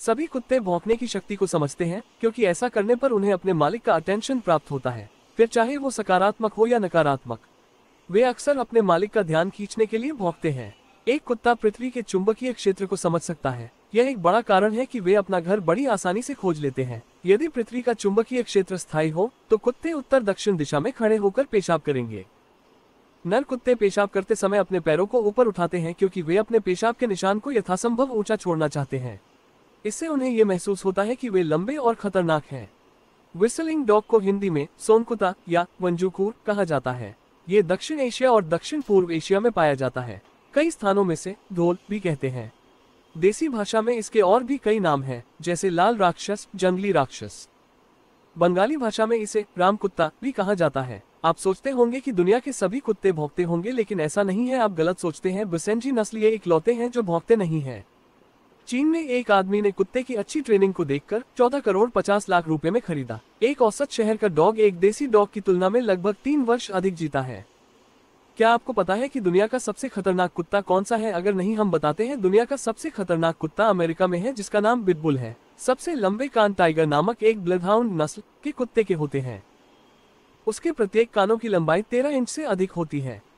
सभी कुत्ते भौंकने की शक्ति को समझते हैं क्योंकि ऐसा करने पर उन्हें अपने मालिक का अटेंशन प्राप्त होता है फिर चाहे वो सकारात्मक हो या नकारात्मक वे अक्सर अपने मालिक का ध्यान खींचने के लिए भौंकते हैं एक कुत्ता पृथ्वी के चुंबकीय क्षेत्र को समझ सकता है यह एक बड़ा कारण है कि वे अपना घर बड़ी आसानी से खोज लेते हैं यदि पृथ्वी का चुंबकीय क्षेत्र स्थायी हो तो कुत्ते उत्तर दक्षिण दिशा में खड़े होकर पेशाब करेंगे नर कुत्ते पेशाब करते समय अपने पैरों को ऊपर उठाते हैं क्योंकि वे अपने पेशाब के निशान को यथासंभव ऊंचा छोड़ना चाहते हैं इससे उन्हें ये महसूस होता है कि वे लंबे और खतरनाक हैं विस्लिंग डॉग को हिंदी में सोनकुता या वंजुकूर कहा जाता है ये दक्षिण एशिया और दक्षिण पूर्व एशिया में पाया जाता है कई स्थानों में से ढोल भी कहते हैं देसी भाषा में इसके और भी कई नाम हैं जैसे लाल राक्षस जंगली राक्षस बंगाली भाषा में इसे राम कुत्ता भी कहा जाता है आप सोचते होंगे कि दुनिया के सभी कुत्ते भोंगते होंगे लेकिन ऐसा नहीं है आप गलत सोचते हैं बुसेंजी नस्ल ये इकलौते हैं जो भोंगते नहीं हैं चीन में एक आदमी ने कुत्ते की अच्छी ट्रेनिंग को देखकर 14 करोड़ 50 लाख रुपए में खरीदा एक औसत शहर का डॉग एक देसी डॉग की तुलना में लगभग तीन वर्ष अधिक जीता है क्या आपको पता है कि दुनिया का सबसे खतरनाक कुत्ता कौन सा है अगर नहीं हम बताते हैं दुनिया का सबसे खतरनाक कुत्ता अमेरिका में है जिसका नाम बिटबुल है सबसे लंबे कान टाइगर नामक एक ब्लडहाउंड नस्ल के कुत्ते के होते हैं उसके प्रत्येक कानों की लंबाई तेरह इंच से अधिक होती है